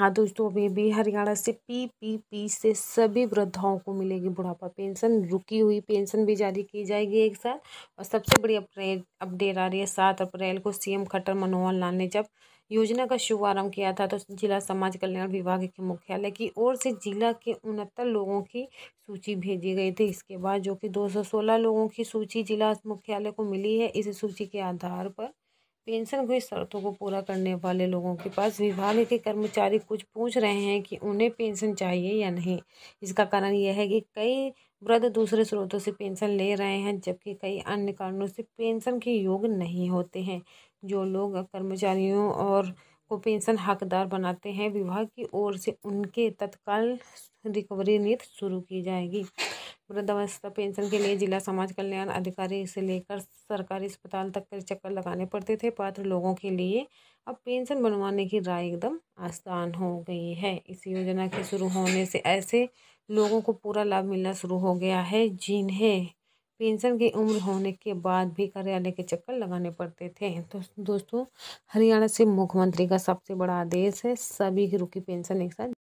हाँ दोस्तों अभी भी हरियाणा से पी पी पी से सभी वृद्धाओं को मिलेगी बुढ़ापा पेंशन रुकी हुई पेंशन भी जारी की जाएगी एक साथ और सबसे बड़ी अपडेट अपडेट आ रही है सात अप्रैल को सीएम खट्टर मनोहर लाल ने जब योजना का शुभारंभ किया था तो जिला समाज कल्याण विभाग के मुख्यालय की ओर से जिला के उनहत्तर लोगों की सूची भेजी गई थी इसके बाद जो कि दो लोगों की सूची जिला मुख्यालय को मिली है इस सूची के आधार पर पेंशन हुई शर्तों को पूरा करने वाले लोगों के पास विभाग के कर्मचारी कुछ पूछ रहे हैं कि उन्हें पेंशन चाहिए या नहीं इसका कारण यह है कि कई वृद्ध दूसरे स्रोतों से पेंशन ले रहे हैं जबकि कई अन्य कारणों से पेंशन के योग नहीं होते हैं जो लोग कर्मचारियों और को पेंशन हकदार बनाते हैं विभाग की ओर से उनके तत्काल रिकवरी नीति शुरू की जाएगी वृद्धावस्था पेंशन के लिए जिला समाज कल्याण अधिकारी से लेकर सरकारी अस्पताल तक के चक्कर लगाने पड़ते थे पात्र लोगों के लिए अब पेंशन बनवाने की राय एकदम आसान हो गई है इस योजना के शुरू होने से ऐसे लोगों को पूरा लाभ मिलना शुरू हो गया है जिन्हें पेंशन की उम्र होने के बाद भी कार्यालय के चक्कर लगाने पड़ते थे तो दोस्तों हरियाणा से मुख्यमंत्री का सबसे बड़ा आदेश है सभी की रुकी पेंशन एक साथ